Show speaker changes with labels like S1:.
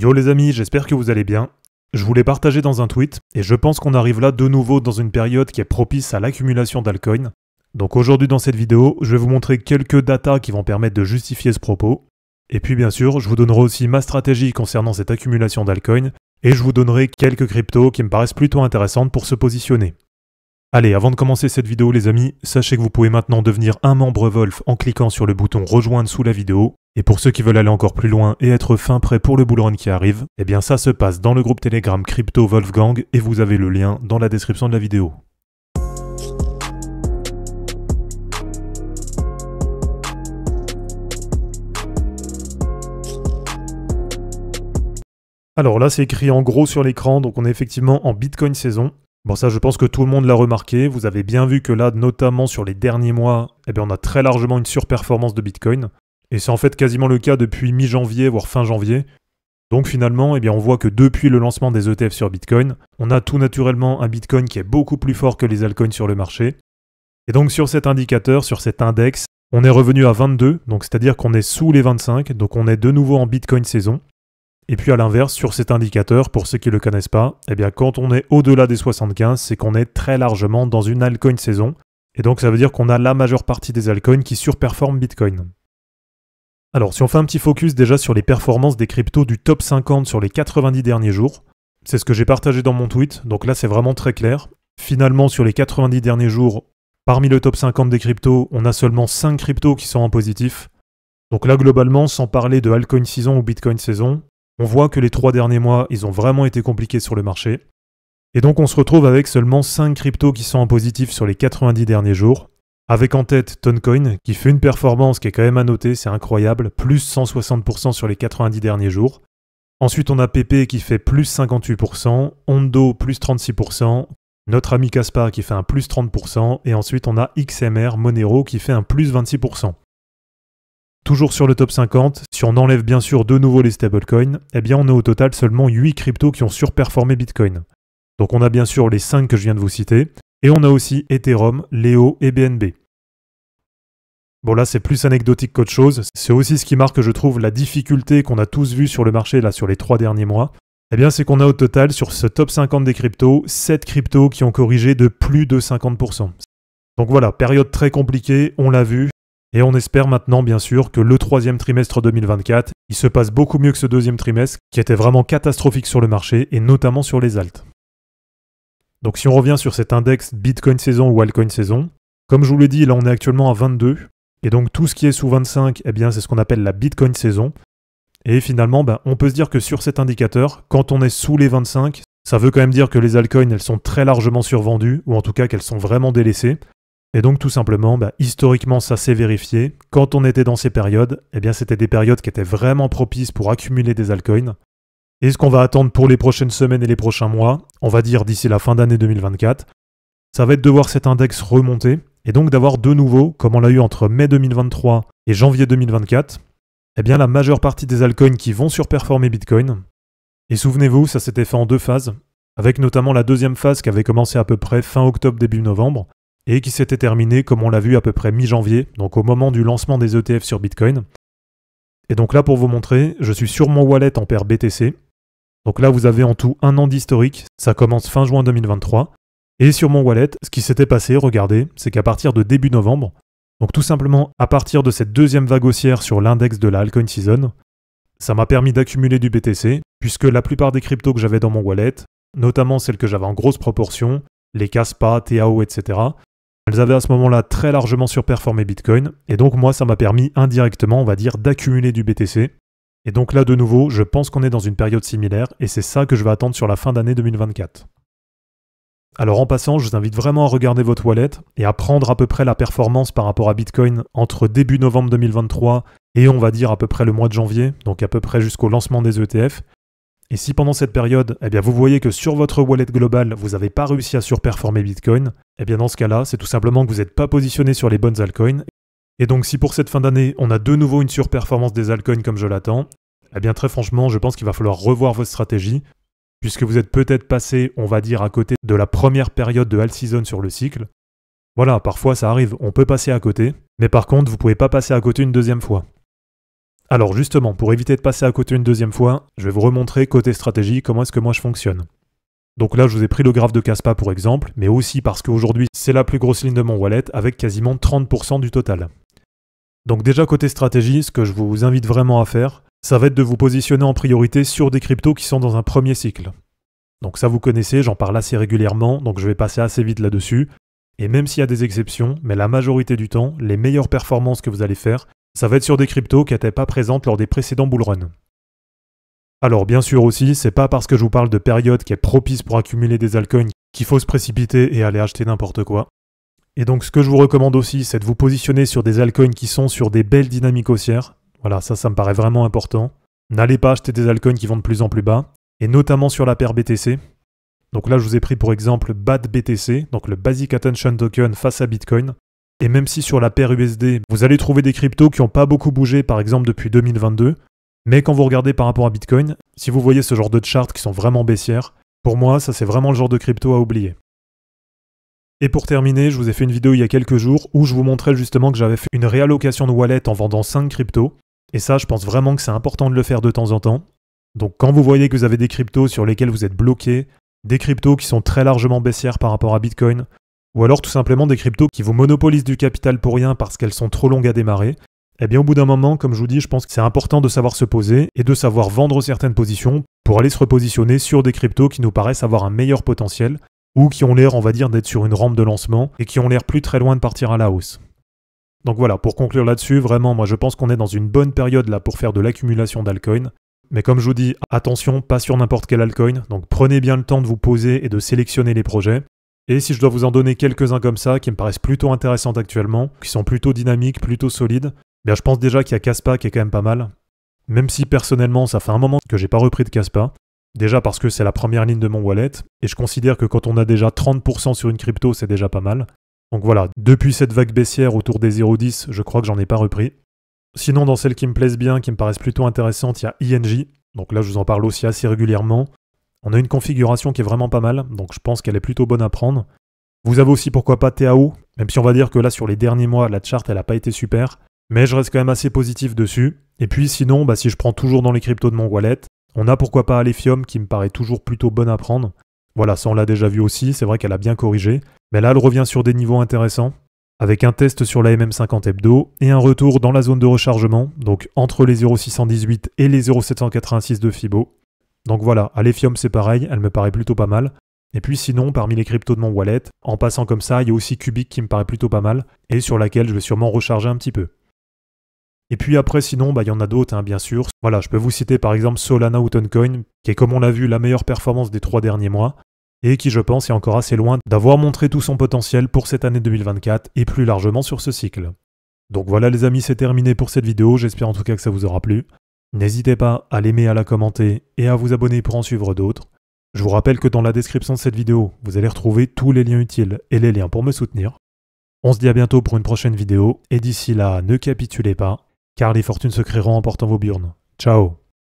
S1: Yo les amis, j'espère que vous allez bien. Je voulais partager dans un tweet, et je pense qu'on arrive là de nouveau dans une période qui est propice à l'accumulation d'Alcoin. Donc aujourd'hui dans cette vidéo, je vais vous montrer quelques datas qui vont permettre de justifier ce propos. Et puis bien sûr, je vous donnerai aussi ma stratégie concernant cette accumulation d'alcoins, et je vous donnerai quelques cryptos qui me paraissent plutôt intéressantes pour se positionner. Allez, avant de commencer cette vidéo les amis, sachez que vous pouvez maintenant devenir un membre Wolf en cliquant sur le bouton rejoindre sous la vidéo. Et pour ceux qui veulent aller encore plus loin et être fin prêt pour le bullrun qui arrive, eh bien ça se passe dans le groupe Telegram Crypto Wolfgang et vous avez le lien dans la description de la vidéo. Alors là, c'est écrit en gros sur l'écran, donc on est effectivement en Bitcoin saison. Bon ça je pense que tout le monde l'a remarqué, vous avez bien vu que là notamment sur les derniers mois, eh bien, on a très largement une surperformance de Bitcoin. Et c'est en fait quasiment le cas depuis mi-janvier, voire fin janvier. Donc finalement, eh bien, on voit que depuis le lancement des ETF sur Bitcoin, on a tout naturellement un Bitcoin qui est beaucoup plus fort que les altcoins sur le marché. Et donc sur cet indicateur, sur cet index, on est revenu à 22, donc c'est-à-dire qu'on est sous les 25, donc on est de nouveau en Bitcoin saison. Et puis à l'inverse, sur cet indicateur, pour ceux qui ne le connaissent pas, eh bien quand on est au-delà des 75, c'est qu'on est très largement dans une altcoin saison. Et donc ça veut dire qu'on a la majeure partie des altcoins qui surperforment Bitcoin. Alors si on fait un petit focus déjà sur les performances des cryptos du top 50 sur les 90 derniers jours, c'est ce que j'ai partagé dans mon tweet, donc là c'est vraiment très clair. Finalement sur les 90 derniers jours, parmi le top 50 des cryptos, on a seulement 5 cryptos qui sont en positif. Donc là globalement, sans parler de altcoin saison ou bitcoin saison, on voit que les 3 derniers mois, ils ont vraiment été compliqués sur le marché. Et donc on se retrouve avec seulement 5 cryptos qui sont en positif sur les 90 derniers jours, avec en tête Toncoin, qui fait une performance qui est quand même à noter, c'est incroyable, plus 160% sur les 90 derniers jours. Ensuite, on a PP qui fait plus 58%, Ondo plus 36%, notre ami Caspar qui fait un plus 30%, et ensuite on a XMR Monero qui fait un plus 26%. Toujours sur le top 50, si on enlève bien sûr de nouveau les stablecoins, eh bien on a au total seulement 8 cryptos qui ont surperformé Bitcoin. Donc on a bien sûr les 5 que je viens de vous citer, et on a aussi Ethereum, Léo et BNB. Bon là c'est plus anecdotique qu'autre chose, c'est aussi ce qui marque je trouve la difficulté qu'on a tous vue sur le marché là sur les trois derniers mois. Eh bien c'est qu'on a au total sur ce top 50 des cryptos, 7 cryptos qui ont corrigé de plus de 50%. Donc voilà, période très compliquée, on l'a vu, et on espère maintenant bien sûr que le troisième trimestre 2024, il se passe beaucoup mieux que ce deuxième trimestre qui était vraiment catastrophique sur le marché et notamment sur les altes. Donc si on revient sur cet index Bitcoin saison ou Alcoin saison, comme je vous l'ai dit, là on est actuellement à 22, et donc tout ce qui est sous 25, eh bien c'est ce qu'on appelle la Bitcoin saison. Et finalement, ben, on peut se dire que sur cet indicateur, quand on est sous les 25, ça veut quand même dire que les altcoins, elles sont très largement survendues, ou en tout cas qu'elles sont vraiment délaissées. Et donc tout simplement, ben, historiquement, ça s'est vérifié. Quand on était dans ces périodes, eh bien c'était des périodes qui étaient vraiment propices pour accumuler des altcoins et ce qu'on va attendre pour les prochaines semaines et les prochains mois, on va dire d'ici la fin d'année 2024, ça va être de voir cet index remonter et donc d'avoir de nouveau, comme on l'a eu entre mai 2023 et janvier 2024, eh bien la majeure partie des altcoins qui vont surperformer Bitcoin. Et souvenez-vous, ça s'était fait en deux phases, avec notamment la deuxième phase qui avait commencé à peu près fin octobre début novembre et qui s'était terminée comme on l'a vu à peu près mi-janvier, donc au moment du lancement des ETF sur Bitcoin. Et donc là pour vous montrer, je suis sur mon wallet en paire BTC donc là, vous avez en tout un an d'historique, ça commence fin juin 2023. Et sur mon wallet, ce qui s'était passé, regardez, c'est qu'à partir de début novembre, donc tout simplement à partir de cette deuxième vague haussière sur l'index de la Alcoin Season, ça m'a permis d'accumuler du BTC, puisque la plupart des cryptos que j'avais dans mon wallet, notamment celles que j'avais en grosse proportion, les CASPA, TAO, etc., elles avaient à ce moment-là très largement surperformé Bitcoin, et donc moi ça m'a permis indirectement, on va dire, d'accumuler du BTC, et donc là, de nouveau, je pense qu'on est dans une période similaire, et c'est ça que je vais attendre sur la fin d'année 2024. Alors en passant, je vous invite vraiment à regarder votre wallet et à prendre à peu près la performance par rapport à Bitcoin entre début novembre 2023 et on va dire à peu près le mois de janvier, donc à peu près jusqu'au lancement des ETF. Et si pendant cette période, eh bien vous voyez que sur votre wallet global, vous n'avez pas réussi à surperformer Bitcoin, eh bien dans ce cas-là, c'est tout simplement que vous n'êtes pas positionné sur les bonnes altcoins et donc si pour cette fin d'année, on a de nouveau une surperformance des altcoins comme je l'attends, eh bien très franchement, je pense qu'il va falloir revoir votre stratégie, puisque vous êtes peut-être passé, on va dire, à côté de la première période de all season sur le cycle. Voilà, parfois ça arrive, on peut passer à côté, mais par contre, vous pouvez pas passer à côté une deuxième fois. Alors justement, pour éviter de passer à côté une deuxième fois, je vais vous remontrer côté stratégie comment est-ce que moi je fonctionne. Donc là, je vous ai pris le graphe de Caspa pour exemple, mais aussi parce qu'aujourd'hui, c'est la plus grosse ligne de mon wallet avec quasiment 30% du total. Donc déjà côté stratégie, ce que je vous invite vraiment à faire, ça va être de vous positionner en priorité sur des cryptos qui sont dans un premier cycle. Donc ça vous connaissez, j'en parle assez régulièrement, donc je vais passer assez vite là-dessus. Et même s'il y a des exceptions, mais la majorité du temps, les meilleures performances que vous allez faire, ça va être sur des cryptos qui n'étaient pas présentes lors des précédents bullruns. Alors bien sûr aussi, c'est pas parce que je vous parle de période qui est propice pour accumuler des altcoins qu'il faut se précipiter et aller acheter n'importe quoi. Et donc ce que je vous recommande aussi, c'est de vous positionner sur des altcoins qui sont sur des belles dynamiques haussières. Voilà, ça, ça me paraît vraiment important. N'allez pas acheter des altcoins qui vont de plus en plus bas, et notamment sur la paire BTC. Donc là, je vous ai pris pour exemple BAD BTC, donc le Basic Attention Token face à Bitcoin. Et même si sur la paire USD, vous allez trouver des cryptos qui n'ont pas beaucoup bougé, par exemple depuis 2022, mais quand vous regardez par rapport à Bitcoin, si vous voyez ce genre de charts qui sont vraiment baissières, pour moi, ça c'est vraiment le genre de crypto à oublier. Et pour terminer, je vous ai fait une vidéo il y a quelques jours où je vous montrais justement que j'avais fait une réallocation de wallet en vendant 5 cryptos. Et ça, je pense vraiment que c'est important de le faire de temps en temps. Donc quand vous voyez que vous avez des cryptos sur lesquels vous êtes bloqué, des cryptos qui sont très largement baissières par rapport à Bitcoin, ou alors tout simplement des cryptos qui vous monopolisent du capital pour rien parce qu'elles sont trop longues à démarrer, eh bien au bout d'un moment, comme je vous dis, je pense que c'est important de savoir se poser et de savoir vendre certaines positions pour aller se repositionner sur des cryptos qui nous paraissent avoir un meilleur potentiel ou qui ont l'air, on va dire, d'être sur une rampe de lancement, et qui ont l'air plus très loin de partir à la hausse. Donc voilà, pour conclure là-dessus, vraiment, moi je pense qu'on est dans une bonne période là pour faire de l'accumulation d'alcoins. Mais comme je vous dis, attention, pas sur n'importe quel altcoin, donc prenez bien le temps de vous poser et de sélectionner les projets. Et si je dois vous en donner quelques-uns comme ça, qui me paraissent plutôt intéressantes actuellement, qui sont plutôt dynamiques, plutôt solides, bien je pense déjà qu'il y a Caspa qui est quand même pas mal. Même si personnellement, ça fait un moment que j'ai pas repris de Caspa, Déjà parce que c'est la première ligne de mon wallet, et je considère que quand on a déjà 30% sur une crypto, c'est déjà pas mal. Donc voilà, depuis cette vague baissière autour des 0,10, je crois que j'en ai pas repris. Sinon, dans celles qui me plaisent bien, qui me paraissent plutôt intéressantes, il y a INJ. Donc là, je vous en parle aussi assez régulièrement. On a une configuration qui est vraiment pas mal, donc je pense qu'elle est plutôt bonne à prendre. Vous avez aussi pourquoi pas TAO, même si on va dire que là sur les derniers mois la charte elle n'a pas été super, mais je reste quand même assez positif dessus. Et puis sinon, bah, si je prends toujours dans les cryptos de mon wallet, on a pourquoi pas Alephium qui me paraît toujours plutôt bonne à prendre. Voilà, ça on l'a déjà vu aussi, c'est vrai qu'elle a bien corrigé. Mais là, elle revient sur des niveaux intéressants, avec un test sur la MM50 Hebdo et un retour dans la zone de rechargement, donc entre les 0618 et les 0786 de Fibo. Donc voilà, Alephium c'est pareil, elle me paraît plutôt pas mal. Et puis sinon, parmi les cryptos de mon wallet, en passant comme ça, il y a aussi Cubic qui me paraît plutôt pas mal, et sur laquelle je vais sûrement recharger un petit peu. Et puis après, sinon, bah, il y en a d'autres, hein, bien sûr. Voilà, je peux vous citer par exemple Solana ou Toncoin, qui est comme on l'a vu la meilleure performance des trois derniers mois, et qui, je pense, est encore assez loin d'avoir montré tout son potentiel pour cette année 2024 et plus largement sur ce cycle. Donc voilà les amis, c'est terminé pour cette vidéo, j'espère en tout cas que ça vous aura plu. N'hésitez pas à l'aimer, à la commenter et à vous abonner pour en suivre d'autres. Je vous rappelle que dans la description de cette vidéo, vous allez retrouver tous les liens utiles et les liens pour me soutenir. On se dit à bientôt pour une prochaine vidéo, et d'ici là, ne capitulez pas, car les fortunes se créeront en portant vos burnes. Ciao